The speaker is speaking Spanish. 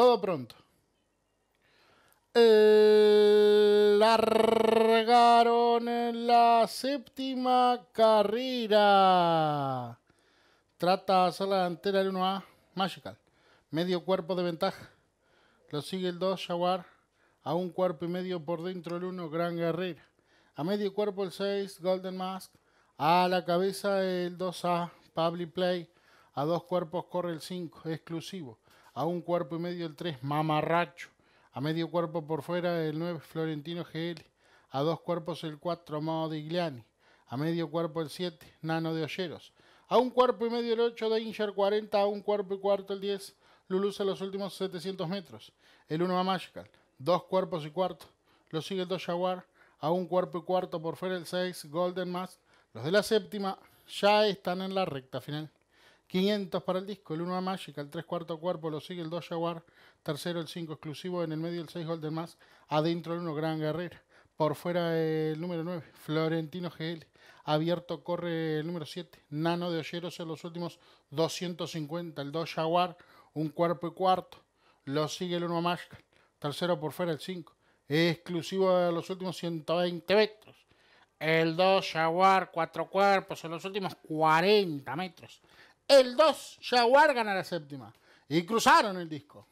Todo pronto. Largaron en la séptima carrera. Trata de hacer la delantera el 1A, Magical. Medio cuerpo de ventaja. Lo sigue el 2, Jaguar. A un cuerpo y medio por dentro el 1, Gran Guerrera. A medio cuerpo el 6, Golden Mask. A la cabeza el 2A, Public Play. A dos cuerpos corre el 5, exclusivo a un cuerpo y medio el 3 Mamarracho, a medio cuerpo por fuera el 9 Florentino GL, a dos cuerpos el 4 Amado de Igliani, a medio cuerpo el 7 Nano de Olleros, a un cuerpo y medio el 8 danger 40, a un cuerpo y cuarto el 10 Luluz a los últimos 700 metros, el 1 Magical, dos cuerpos y cuarto, lo sigue el 2 Jaguar, a un cuerpo y cuarto por fuera el 6 Golden Mask, los de la séptima ya están en la recta final. 500 para el disco, el 1 a Magic, el 3 cuarto cuerpo, lo sigue el 2 Jaguar, tercero el 5 exclusivo, en el medio el 6 Golden Más, adentro el 1 Gran Guerrera, por fuera el número 9 Florentino GL, abierto corre el número 7 Nano de Olleros en los últimos 250, el 2 Jaguar, un cuerpo y cuarto, lo sigue el 1 a Magical, tercero por fuera el 5, exclusivo de los últimos 120 metros. El 2 Jaguar, 4 cuerpos en los últimos 40 metros. El 2, Jaguar gana la séptima. Y cruzaron el disco.